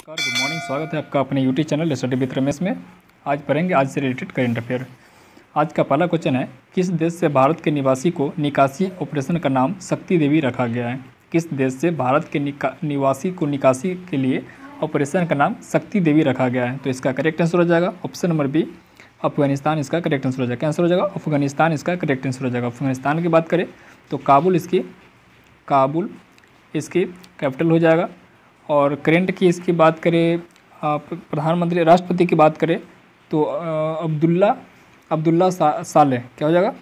नमस्कार good morning स्वागत है आपका अपने YouTube channel study with Ramesh में आज पढ़ेंगे आज से रिलेटेड करेंट अफेयर आज का पहला क्वेश्चन है किस देश से भारत के निवासी को निकासी ऑपरेशन का नाम शक्ति देवी रखा गया है किस देश से भारत के निवासी को निकासी के लिए ऑपरेशन का नाम शक्ति देवी रखा गया है तो इसका करेक्ट आंसर हो जाएगा ऑप्शन नंबर बी अफगानिस्तान इसका करेक्ट आंसर हो जाएगा आंसर हो जाएगा अफगानिस्तान इसका करेक्ट आंसर हो जाएगा अफगानिस्तान की बात करें तो काबुल इसकी काबुल इसकी कैपिटल हो जाएगा और करेंट की इसकी बात करें प्रधानमंत्री राष्ट्रपति की बात करें तो अब्दुल्ला अब्दुल्ला सा, साले क्या हो जाएगा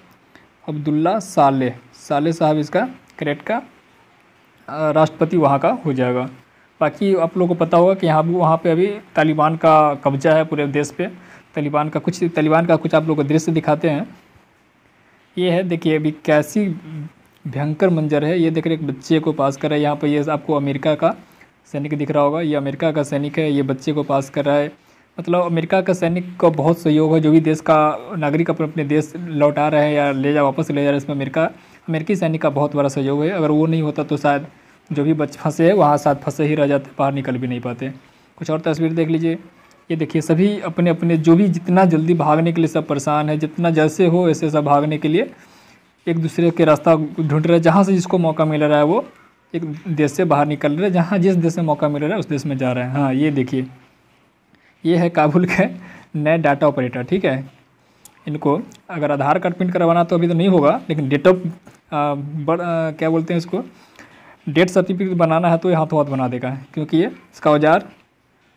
अब्दुल्ला साले साले साहब इसका करेंट का राष्ट्रपति वहाँ का हो जाएगा बाकी आप लोगों को पता होगा कि यहाँ भी वहाँ पे अभी तालिबान का कब्जा है पूरे देश पे तालिबान का कुछ तालिबान का कुछ आप लोग को दृश्य दिखाते हैं ये है देखिए अभी कैसी भयंकर मंजर है ये देख रहे एक बच्चे को पास कर रहा है यहाँ पर ये आपको अमेरिका का सैनिक दिख रहा होगा ये अमेरिका का सैनिक है ये बच्चे को पास कर रहा है मतलब अमेरिका का सैनिक को बहुत सहयोग है जो भी देश का नागरिक अपने अपने देश लौटा रहे हैं या ले जा वापस ले जा रहे हैं इसमें अमेरिका अमेरिकी सैनिक का बहुत बड़ा सहयोग है अगर वो नहीं होता तो शायद जो भी बच्चे फंसे हैं वहाँ साथ फंसे ही रह जाते बाहर निकल भी नहीं पाते कुछ और तस्वीर देख लीजिए ये देखिए सभी अपने अपने जो भी जितना जल्दी भागने के लिए सब परेशान है जितना जैसे हो ऐसे सब भागने के लिए एक दूसरे के रास्ता ढूंढ रहे हैं जहाँ से जिसको मौका मिल रहा है वो एक देश से बाहर निकल रहे जहाँ जिस देश में मौका मिल रहा है उस देश में जा रहे हैं हाँ ये देखिए ये है काबुल के नए डाटा ऑपरेटर ठीक है इनको अगर आधार कार्ड प्रिंट करवाना तो अभी तो नहीं होगा लेकिन डेट ऑफ क्या बोलते हैं इसको डेट सर्टिफिकेट बनाना है तो ये हाथों हाथ बना देगा क्योंकि ये इसका औजार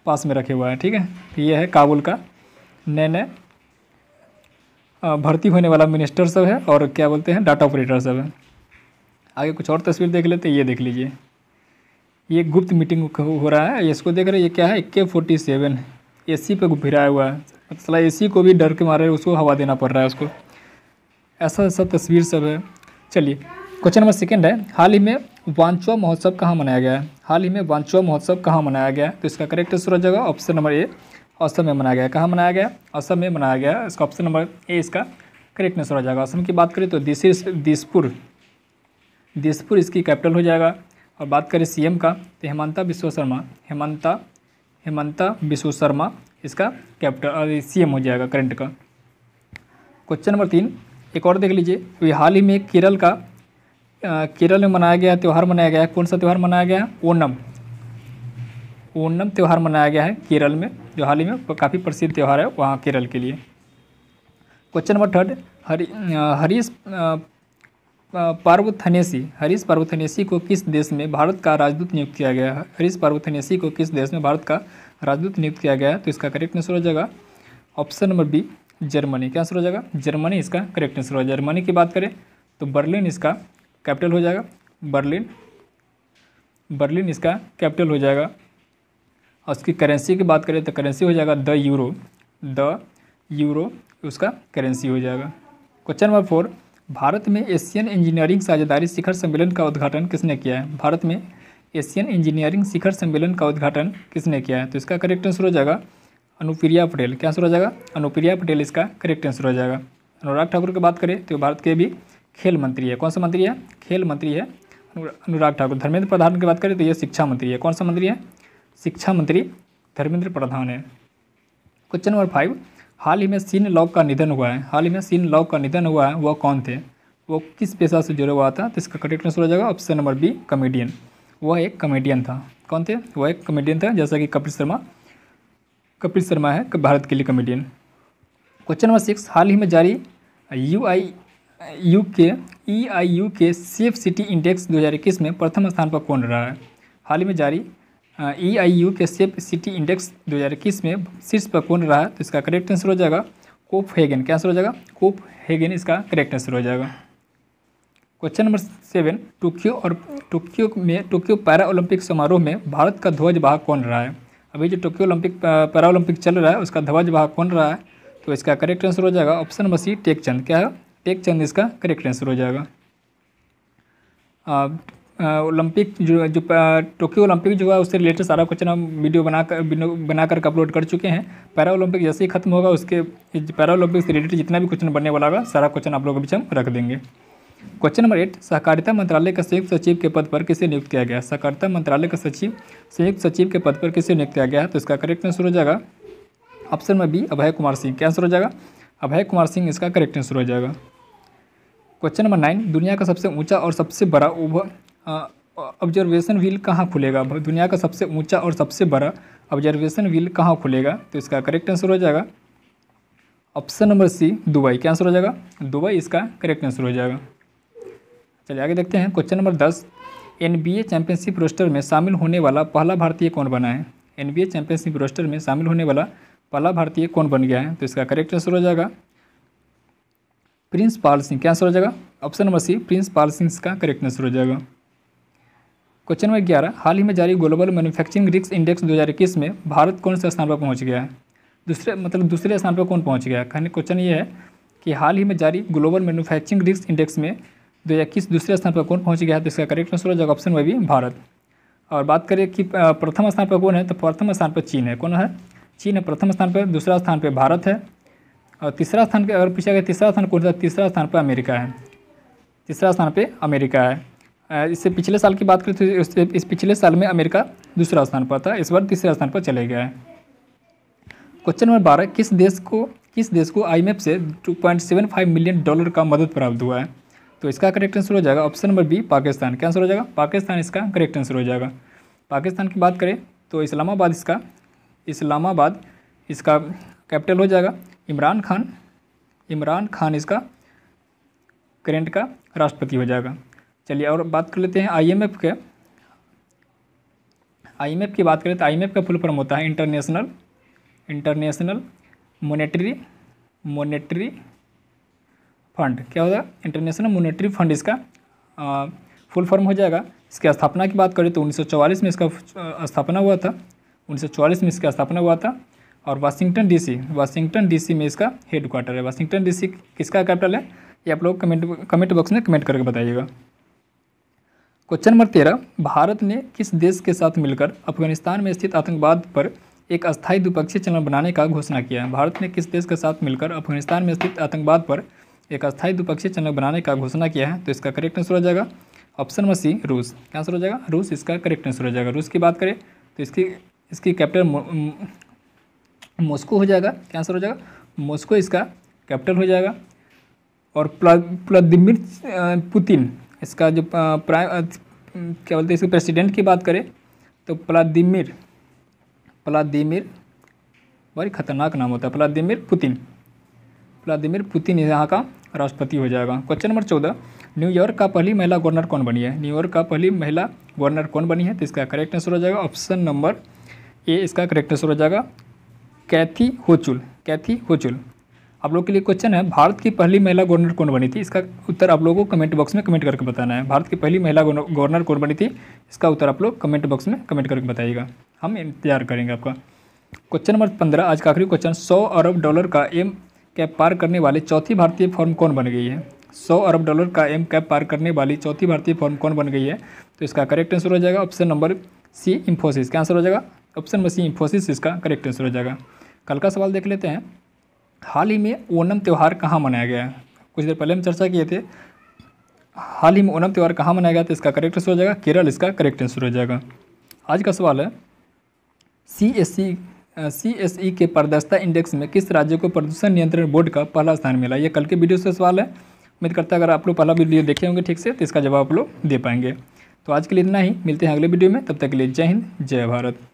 पास में रखे हुआ है ठीक है ये है काबुल का नए नए भर्ती होने वाला मिनिस्टर सब है और क्या बोलते हैं डाटा ऑपरेटर सब है आगे कुछ और तस्वीर देख लेते हैं ये देख लीजिए ये गुप्त मीटिंग हो रहा है इसको देख रहे हैं ये क्या है के फोर्टी सेवन ए सी पर भिराया हुआ है मतलब ए सी को भी डर के मारे उसको हवा देना पड़ रहा है उसको ऐसा ऐसा तस्वीर सब है चलिए क्वेश्चन नंबर सेकेंड है हाल ही में वांचुआ महोत्सव कहाँ मनाया गया है हाल ही में वांचुआ महोत्सव कहाँ मनाया गया तो इसका करेक्ट आंसर हो जाएगा ऑप्शन नंबर ए असम में मनाया गया कहाँ मनाया गया असम में मनाया गया इसका ऑप्शन नंबर ए इसका करेक्ट आंसर हो जाएगा असम की बात करें तो दिस दिसपुर दिसपुर इसकी कैपिटल हो जाएगा और बात करें सीएम का तो हेमंता विश्व शर्मा हेमंता हेमंता विश्व शर्मा इसका कैपिटल सीएम हो जाएगा करंट का क्वेश्चन नंबर तीन एक और देख लीजिए अभी तो हाल ही में केरल का केरल में मनाया गया त्यौहार मनाया गया है कौन सा त्यौहार मनाया गया ओनम ओनम त्यौहार मनाया गया है केरल में जो हाल ही में काफ़ी प्रसिद्ध त्यौहार है वहाँ केरल के लिए question number third Hari Harish Parvathaneni Harish Parvathaneni को किस देश में भारत का राजदूत नियुक्त किया गया है हरीश पार्वथनेसी को किस देश में भारत का राजदूत नियुक्त किया गया है तो इसका करेक्ट आंसर हो जाएगा ऑप्शन नंबर बी जर्मनी क्या आंसर हो जाएगा जर्मनी इसका करेक्ट आंसर होगा जर्मनी की बात करें तो बर्लिन इसका कैपिटल हो जाएगा बर्लिन बर्लिन इसका कैपिटल हो जाएगा और उसकी करेंसी की बात करें तो करेंसी हो जाएगा द यूरो द यूरो उसका करेंसी हो जाएगा क्वेश्चन नंबर फोर भारत में एशियन इंजीनियरिंग साझेदारी शिखर सम्मेलन का उद्घाटन किसने किया है भारत में एशियन इंजीनियरिंग शिखर सम्मेलन का उद्घाटन किसने किया है तो इसका करेक्ट आंसर हो जाएगा अनुप्रिया पटेल क्या आंसर हो जाएगा अनुप्रिया पटेल इसका करेक्ट आंसर हो जाएगा अनुराग ठाकुर की बात करें तो भारत के भी खेल मंत्री है कौन सा मंत्री है खेल मंत्री है अनुराग ठाकुर धर्मेंद्र प्रधान की बात करें तो ये शिक्षा मंत्री है कौन सा मंत्री है शिक्षा मंत्री धर्मेंद्र प्रधान है क्वेश्चन नंबर फाइव हाल ही में सिन लॉक का निधन हुआ है हाल ही में सिन लॉक का निधन हुआ है वह कौन थे वो किस पेशा से जुड़ा हुआ था तो इसका करेक्ट आंसर हो जाएगा ऑप्शन नंबर बी कमेडियन वह एक कमेडियन था कौन थे वह एक कमेडियन था जैसा कि कपिल शर्मा कपिल शर्मा है भारत के लिए कमेडियन क्वेश्चन नंबर सिक्स हाल ही में जारी यू आई यू के ई आई यू के सेफ सिटी इंडेक्स 2021 में प्रथम स्थान पर कौन रहा है हाल ही में जारी ई आई यू के सेफ सिटी इंडेक्स 2021 में शीर्ष पर कौन रहा तो इसका करेक्ट आंसर हो जाएगा कोप हेगन क्या आंसर हो जाएगा कोप हेगन इसका करेक्ट आंसर हो जाएगा क्वेश्चन नंबर सेवन टोक्यो और टोक्यो में टोक्यो पैरा ओलंपिक समारोह में भारत का ध्वज ध्वजवाहक कौन रहा है अभी जो टोक्यो ओलंपिक पैरा ओलंपिक चल रहा है उसका ध्वज ध्वजवाहक कौन रहा है तो इसका करेक्ट आंसर हो जाएगा option number C Tek Chand क्या है टेक चंद इसका करेक्ट आंसर हो जाएगा ओलंपिक जो जो टोक्यो ओलंपिक जो है उससे रिलेटेड सारा क्वेश्चन हम वीडियो बना कर बना करके अपलोड कर चुके हैं पैरा ओलंपिक जैसे ही खत्म होगा उसके पैरा ओलंपिक से रिलेटेड जितना भी क्वेश्चन बनने वाला होगा सारा क्वेश्चन आप लोगों के बीच हम रख देंगे क्वेश्चन नंबर एट सहकारिता मंत्रालय का संयुक्त सचिव के पद पर किसे नियुक्त किया गया सहकारिता मंत्रालय का सचिव संयुक्त सचिव के पद पर किसे नियुक्त किया गया तो इसका करेक्ट आंसर हो जाएगा ऑप्शन में बी अभय कुमार सिंह क्या आंसर हो जाएगा अभय कुमार सिंह इसका करेक्ट आंसर हो जाएगा क्वेश्चन नंबर नाइन दुनिया का सबसे ऊंचा और सबसे बड़ा ओवर ऑब्जर्वेशन व्हील कहाँ खुलेगा दुनिया का सबसे ऊंचा और सबसे बड़ा ऑब्जर्वेशन व्हील कहाँ खुलेगा तो इसका करेक्ट आंसर हो जाएगा ऑप्शन नंबर सी दुबई क्या आंसर हो जाएगा दुबई इसका करेक्ट आंसर हो जाएगा चलिए आगे देखते हैं क्वेश्चन नंबर दस एन चैंपियनशिप रोस्टर में शामिल होने वाला पहला भारतीय कौन बना है एन चैंपियनशिप रोस्टर में शामिल होने वाला पहला भारतीय कौन बन गया है तो इसका करेक्ट आंसर हो जाएगा प्रिंस पाल सिंह क्या आंसर हो जाएगा option number C Prince Pal Singh इसका करेक्ट आंसर हो जाएगा क्वेश्चन नंबर ग्यारह हाल ही में जारी ग्लोबल मैन्युफैक्चरिंग रिक्स इंडेक्स 2021 में भारत कौन से स्थान पर पहुंच गया है दूसरे मतलब दूसरे स्थान पर कौन पहुंच गया है कहने क्वेश्चन ये है कि हाल ही में जारी ग्लोबल मैन्युफैक्चरिंग रिक्स इंडेक्स में दो हज़ार इक्कीस दूसरे स्थान पर कौन पहुँच गया है तो इसका करेक्ट आंसर हो जाएगा ऑप्शन वाई भी भारत और बात करें कि प्रथम स्थान पर कौन है तो प्रथम स्थान पर चीन है कौन है चीन है प्रथम स्थान पर दूसरा स्थान पर भारत है और तीसरा स्थान पर अगर पूछा गया तीसरा स्थान कौन सा तीसरा स्थान पर अमेरिका है तीसरा स्थान पर अमेरिका है इससे पिछले साल की बात करें तो इस पिछले साल में अमेरिका दूसरा स्थान पर था इस बार तीसरे स्थान पर चले गया है क्वेश्चन नंबर बारह किस देश को किस देश को आईएमएफ से 2.75 मिलियन डॉलर का मदद प्राप्त हुआ है तो इसका करेक्ट आंसर हो जाएगा ऑप्शन नंबर बी पाकिस्तान क्या आंसर हो जाएगा पाकिस्तान इसका करेक्ट आंसर हो जाएगा पाकिस्तान की बात करें तो इस्लामाबाद इसका इस्लामाबाद इसका कैपिटल हो जाएगा इमरान खान इमरान खान इसका करेंट का राष्ट्रपति हो जाएगा चलिए और बात कर लेते हैं आईएमएफ के आईएमएफ की बात करें तो आईएमएफ का फुल फॉर्म होता है international international monetary monetary fund क्या होगा इंटरनेशनल मोनेटरी फंड इसका आ, फुल फॉर्म हो जाएगा इसकी स्थापना की बात करें तो 1944 में इसका स्थापना हुआ था 1944 में इसका स्थापना हुआ था और वाशिंगटन डीसी वाशिंगटन डीसी में इसका हेड क्वार्टर है वाशिंगटन डीसी किसका कैपिटल है ये आप लोग कमेंट कमेंट बॉक्स में कमेंट करके बताइएगा क्वेश्चन नंबर तेरह भारत ने किस देश के साथ मिलकर अफगानिस्तान में स्थित आतंकवाद पर एक अस्थायी द्विपक्षीय चैनल बनाने का घोषणा किया है भारत ने किस देश के साथ मिलकर अफगानिस्तान में स्थित आतंकवाद पर एक अस्थायी द्विपक्षीय चैनल बनाने का घोषणा किया है तो इसका करेक्ट आंसर हो जाएगा ऑप्शन नंबर सी रूस क्या आंसर हो जाएगा रूस इसका करेक्ट आंसर हो जाएगा रूस की बात करें तो इसकी इसकी कैपिटल मॉस्को हो जाएगा क्या आंसर हो जाएगा मॉस्को इसका कैपिटल हो जाएगा और प्लादिमिर पुतिन इसका जो प्राइम क्या बोलते हैं इसके प्रेसिडेंट की बात करें तो प्लादिमिर प्लादिमिर बड़ी ख़तरनाक नाम होता है प्लादिमिर पुतिन प्लादिमिर पुतिन यहाँ का राष्ट्रपति हो जाएगा क्वेश्चन नंबर चौदह न्यूयॉर्क का पहली महिला गवर्नर कौन बनी है न्यूयॉर्क का पहली महिला गवर्नर कौन बनी है तो इसका करेक्ट आंसर हो जाएगा ऑप्शन नंबर ए इसका करेक्ट आंसर हो जाएगा कैथी होचुल कैथी होचुल आप लोग के लिए क्वेश्चन है भारत की पहली महिला गवर्नर कौन बनी थी इसका उत्तर आप लोगों को कमेंट बॉक्स में कमेंट करके बताना है भारत की पहली महिला गवर्नर कौन बनी थी इसका उत्तर आप लोग कमेंट बॉक्स में कमेंट करके बताइएगा हम इंतजार करेंगे आपका क्वेश्चन नंबर पंद्रह आज का आखिरी क्वेश्चन सौ अरब डॉलर का एम कैप पार करने वाली चौथी भारतीय फॉर्म कौन बन गई है सौ अरब डॉलर का एम कैप पार करने वाली चौथी भारतीय फॉर्म कौन बन गई है तो इसका करेक्ट आंसर हो जाएगा ऑप्शन नंबर सी इन्फोसिस क्या आंसर हो जाएगा ऑप्शन नंबर सी इन्फोसिस इसका करेक्ट आंसर हो जाएगा कल का सवाल देख लेते हैं हाल ही में ओणम त्यौहार कहाँ मनाया गया है कुछ देर पहले हम चर्चा किए थे हाल ही में ओणम त्यौहार कहाँ मनाया गया तो इसका करेक्ट आंसर हो जाएगा केरल इसका करेक्ट आंसर हो जाएगा आज का सवाल है C S C C S E के प्रदर्शता इंडेक्स में किस राज्य को प्रदूषण नियंत्रण बोर्ड का पहला स्थान मिला यह कल के वीडियो से सवाल है उम्मीद करता है अगर आप लोग पहला वीडियो देखे होंगे ठीक से तो इसका जवाब आप लोग दे पाएंगे तो आज के लिए इतना ही मिलते हैं अगले वीडियो में तब तक के लिए जय हिंद जय भारत